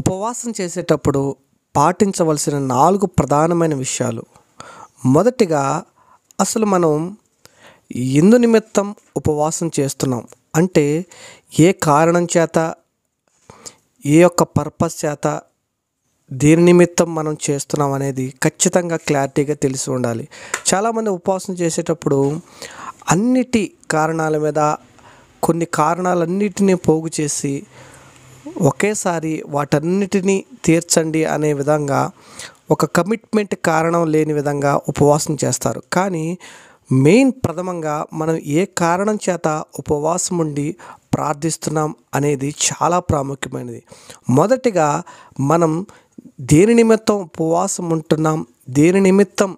ఉపవాసం చేసేటప్పుడు పాటించవలసిన నాలుగు ప్రధానమైన విషయాలు మొదటిగా అసలు మనం ఎందు నిమిత్తం ఉపవాసం చేస్తున్నాం అంటే ఏ కారణం చేత ఏ యొక్క పర్పస్ చేత దేని నిమిత్తం మనం చేస్తున్నాం అనేది ఖచ్చితంగా క్లారిటీగా తెలిసి ఉండాలి చాలామంది ఉపవాసం చేసేటప్పుడు అన్నిటి కారణాల మీద కొన్ని కారణాలన్నిటినీ పోగు చేసి ఒకేసారి వాటన్నిటినీ తీర్చండి అనే విధంగా ఒక కమిట్మెంట్ కారణం లేని విధంగా ఉపవాసం చేస్తారు కానీ మెయిన్ ప్రథమంగా మనం ఏ కారణం చేత ఉపవాసం ఉండి ప్రార్థిస్తున్నాం అనేది చాలా ప్రాముఖ్యమైనది మొదటిగా మనం దేని నిమిత్తం ఉపవాసం ఉంటున్నాం దేని నిమిత్తం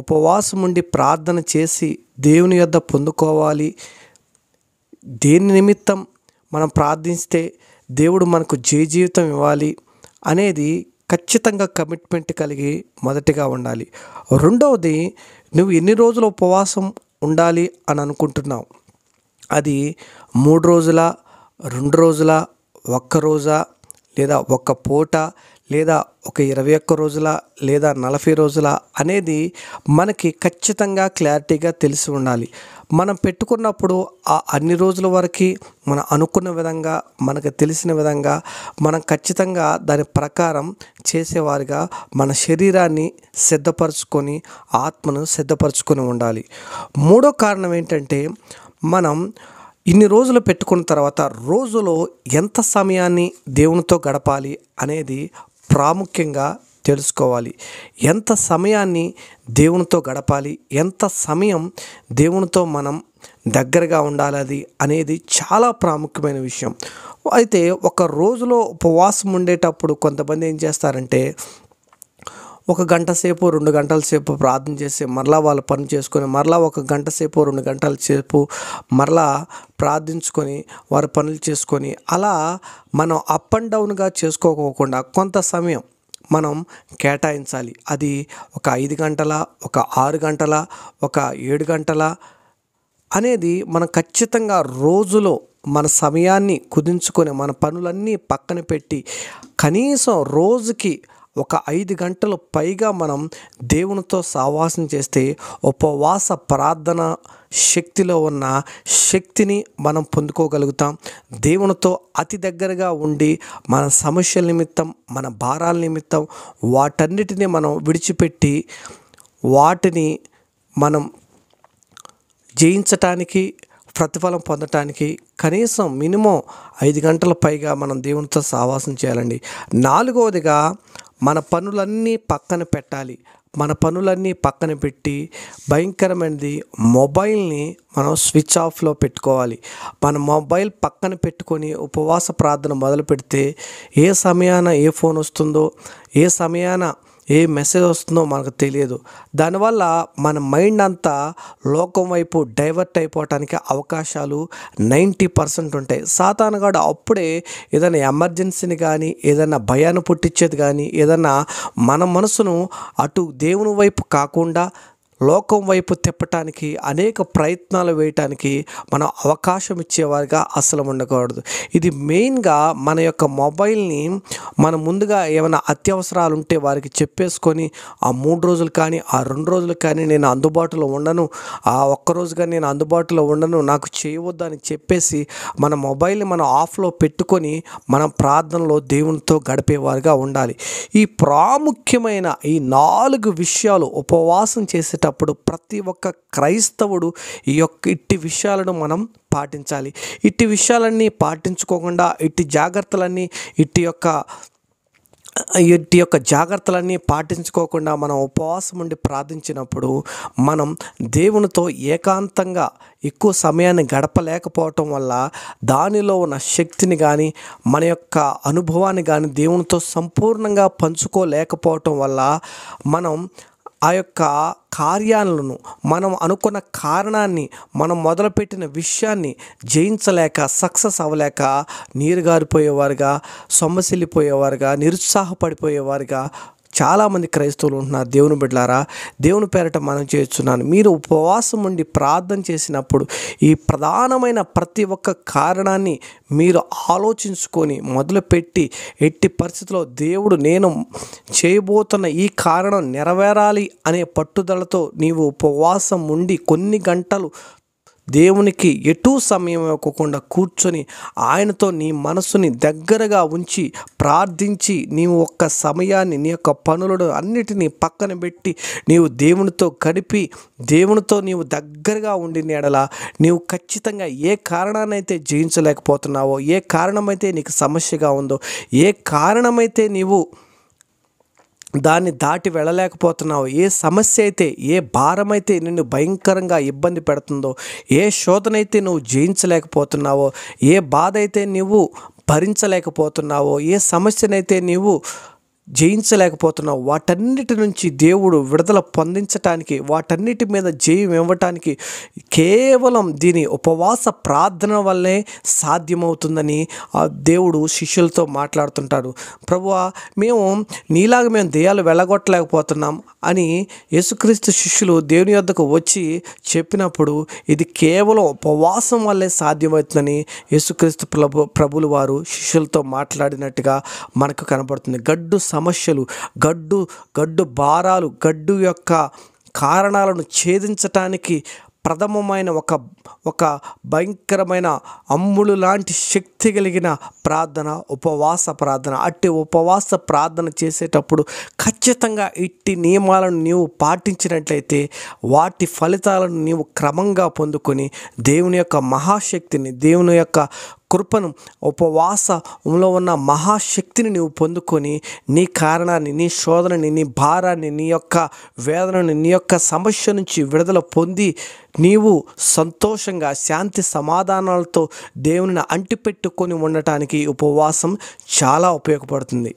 ఉపవాసం ఉండి ప్రార్థన చేసి దేవుని యొద్ద పొందుకోవాలి దేని నిమిత్తం మనం ప్రార్థిస్తే దేవుడు మనకు జయ జీవితం ఇవ్వాలి అనేది ఖచ్చితంగా కమిట్మెంట్ కలిగి మొదటిగా ఉండాలి రెండవది నువ్వు ఎన్ని రోజులు ఉపవాసం ఉండాలి అని అనుకుంటున్నావు అది మూడు రోజుల రెండు రోజుల ఒక్క రోజా లేదా ఒక్క పూట లేదా ఒక ఇరవై ఒక్క రోజుల లేదా నలభై రోజుల అనేది మనకి ఖచ్చితంగా క్లారిటీగా తెలిసి ఉండాలి మనం పెట్టుకున్నప్పుడు ఆ అన్ని రోజుల వరకు మనం అనుకున్న విధంగా మనకు తెలిసిన విధంగా మనం ఖచ్చితంగా దాని ప్రకారం చేసేవారిగా మన శరీరాన్ని సిద్ధపరచుకొని ఆత్మను సిద్ధపరచుకొని ఉండాలి మూడో కారణం ఏంటంటే మనం ఇన్ని రోజులు పెట్టుకున్న తర్వాత రోజులో ఎంత సమయాన్ని దేవునితో గడపాలి అనేది ప్రాముఖ్యంగా తెలుసుకోవాలి ఎంత సమయాన్ని దేవునితో గడపాలి ఎంత సమయం దేవునితో మనం దగ్గరగా ఉండాలి అనేది చాలా ప్రాముఖ్యమైన విషయం అయితే ఒక రోజులో ఉపవాసం ఉండేటప్పుడు కొంతమంది ఏం చేస్తారంటే ఒక గంట సేపు రెండు గంటల సేపు ప్రార్థన చేసి మరలా వాళ్ళ పని చేసుకొని మరలా ఒక గంట సేపు రెండు గంటల సేపు మరలా ప్రార్థించుకొని వారి పనులు చేసుకొని అలా మనం అప్ అండ్ డౌన్గా చేసుకోకోకుండా కొంత సమయం మనం కేటాయించాలి అది ఒక ఐదు గంటల ఒక ఆరు గంటల ఒక ఏడు గంటల అనేది మనం ఖచ్చితంగా రోజులో మన సమయాన్ని కుదించుకొని మన పనులన్నీ పక్కన పెట్టి కనీసం రోజుకి ఒక ఐదు గంటలు పైగా మనం దేవునితో సావాసం చేస్తే ఉపవాస ప్రార్థన శక్తిలో ఉన్న శక్తిని మనం పొందుకోగలుగుతాం దేవునితో అతి దగ్గరగా ఉండి మన సమస్యల నిమిత్తం మన భారాల నిమిత్తం వాటన్నిటిని మనం విడిచిపెట్టి వాటిని మనం జయించటానికి ప్రతిఫలం పొందటానికి కనీసం మినిమం ఐదు గంటల పైగా మనం దేవునితో సావాసం చేయాలండి నాలుగవదిగా మన పనులన్నీ పక్కన పెట్టాలి మన పనులన్నీ పక్కన పెట్టి భయంకరమైనది మొబైల్ని మనం స్విచ్ ఆఫ్లో పెట్టుకోవాలి మన మొబైల్ పక్కన పెట్టుకొని ఉపవాస ప్రార్థన మొదలు పెడితే ఏ సమయాన ఏ ఫోన్ వస్తుందో ఏ సమయాన ఏ మెసేజ్ వస్తుందో మనకు తెలియదు దానివల్ల మన మైండ్ అంతా లోకం వైపు డైవర్ట్ అయిపోవటానికి అవకాశాలు నైంటీ పర్సెంట్ ఉంటాయి సాతానగాడు అప్పుడే ఏదైనా ఎమర్జెన్సీని కానీ ఏదైనా భయాన్ని పుట్టించేది కానీ ఏదైనా మన మనసును అటు దేవుని వైపు కాకుండా లోకం వైపు తిప్పటానికి అనేక ప్రయత్నాలు వేయటానికి మనం అవకాశం ఇచ్చేవారుగా అసలు ఉండకూడదు ఇది మెయిన్గా మన యొక్క మొబైల్ని మనం ముందుగా ఏమైనా అత్యవసరాలు ఉంటే వారికి చెప్పేసుకొని ఆ మూడు రోజులు కానీ ఆ రెండు రోజులు కానీ నేను అందుబాటులో ఉండను ఆ ఒక్కరోజుగా నేను అందుబాటులో ఉండను నాకు చేయవద్దు అని చెప్పేసి మన మొబైల్ని మనం ఆఫ్లో పెట్టుకొని మనం ప్రార్థనలో దేవునితో గడిపేవారుగా ఉండాలి ఈ ప్రాముఖ్యమైన ఈ నాలుగు విషయాలు ఉపవాసం చేసేటప్పుడు ప్రతి ఒక్క క్రైస్తవుడు ఈ యొక్క ఇట్టి విషయాలను మనం పాటించాలి ఇట్టి విషయాలన్నీ పాటించుకోకుండా ఇట్టి జాగ్రత్తలన్నీ ఇట్టి యొక్క ఇట్టి యొక్క జాగ్రత్తలన్నీ పాటించుకోకుండా మనం ఉపవాసం ఉండి ప్రార్థించినప్పుడు మనం దేవునితో ఏకాంతంగా ఎక్కువ సమయాన్ని గడపలేకపోవటం వల్ల దానిలో ఉన్న శక్తిని కానీ మన యొక్క అనుభవాన్ని కానీ దేవునితో సంపూర్ణంగా పంచుకోలేకపోవటం వల్ల మనం ఆ యొక్క కార్యాలను మనం అనుకున్న కారణాన్ని మనం మొదలుపెట్టిన విషయాన్ని జయించలేక సక్సెస్ అవ్వలేక నీరుగారిపోయేవారుగా సొమ్మసిల్లిపోయేవారుగా నిరుత్సాహపడిపోయేవారుగా చాలామంది క్రైస్తవులు ఉంటున్నారు దేవుని బిడ్డలారా దేవుని పేరట మనం చేస్తున్నాను మీరు ఉపవాసం ఉండి ప్రార్థన చేసినప్పుడు ఈ ప్రధానమైన ప్రతి ఒక్క కారణాన్ని మీరు ఆలోచించుకొని మొదలుపెట్టి ఎట్టి పరిస్థితిలో దేవుడు నేను చేయబోతున్న ఈ కారణం నెరవేరాలి అనే పట్టుదలతో నీవు ఉపవాసం ఉండి కొన్ని గంటలు దేవునికి ఎటు సమయం ఇవ్వకుండా కూర్చొని ఆయనతో నీ మనసుని దగ్గరగా ఉంచి ప్రార్థించి నీవు ఒక్క సమయాన్ని నీ యొక్క పనులను అన్నిటినీ పక్కన పెట్టి నీవు దేవునితో గడిపి దేవునితో నీవు దగ్గరగా ఉండి నేడల నీవు ఖచ్చితంగా ఏ కారణాన్నైతే జయించలేకపోతున్నావో ఏ కారణమైతే నీకు సమస్యగా ఉందో ఏ కారణమైతే నీవు దాన్ని దాటి వెళ్ళలేకపోతున్నావు ఏ సమస్య అయితే ఏ భారమైతే నిన్ను భయంకరంగా ఇబ్బంది పెడుతుందో ఏ శోధనైతే నువ్వు జయించలేకపోతున్నావో ఏ బాధ అయితే నువ్వు భరించలేకపోతున్నావో ఏ సమస్యనైతే నీవు జయించలేకపోతున్న వాటన్నిటి నుంచి దేవుడు విడుదల పొందించటానికి వాటన్నిటి మీద జయం ఇవ్వటానికి కేవలం దీని ఉపవాస ప్రార్థన వల్లే సాధ్యమవుతుందని ఆ దేవుడు శిష్యులతో మాట్లాడుతుంటాడు ప్రభు మేము నీలాగా మేము దేయాలు వెళ్ళగొట్టలేకపోతున్నాం అని యేసుక్రీస్తు శిష్యులు దేవుని యొద్దకు వచ్చి చెప్పినప్పుడు ఇది కేవలం ఉపవాసం వల్లే సాధ్యమవుతుందని యేసుక్రీస్తు ప్రభు ప్రభులు వారు శిష్యులతో మాట్లాడినట్టుగా మనకు కనబడుతుంది గడ్డు సమ సమస్యలు గడ్డు గడ్డు భారాలు గడ్డు యొక్క కారణాలను ఛేదించటానికి ప్రథమమైన ఒక ఒక భయంకరమైన అమ్ములు లాంటి శక్తి కలిగిన ప్రార్థన ఉపవాస ప్రార్థన అట్టి ఉపవాస ప్రార్థన చేసేటప్పుడు ఖచ్చితంగా ఇట్టి నియమాలను నీవు పాటించినట్లయితే వాటి ఫలితాలను నీవు క్రమంగా పొందుకొని దేవుని యొక్క మహాశక్తిని దేవుని యొక్క కృపను ఉపవాసంలో ఉన్న మహాశక్తిని నీవు పొందుకొని నీ కారణాన్ని నీ శోధనని నీ భారాన్ని నీ యొక్క వేదనని నీ యొక్క సమస్య నుంచి విడుదల పొంది నీవు సంతోషంగా శాంతి సమాధానాలతో దేవుని అంటిపెట్టుకొని ఉండటానికి ఉపవాసం చాలా ఉపయోగపడుతుంది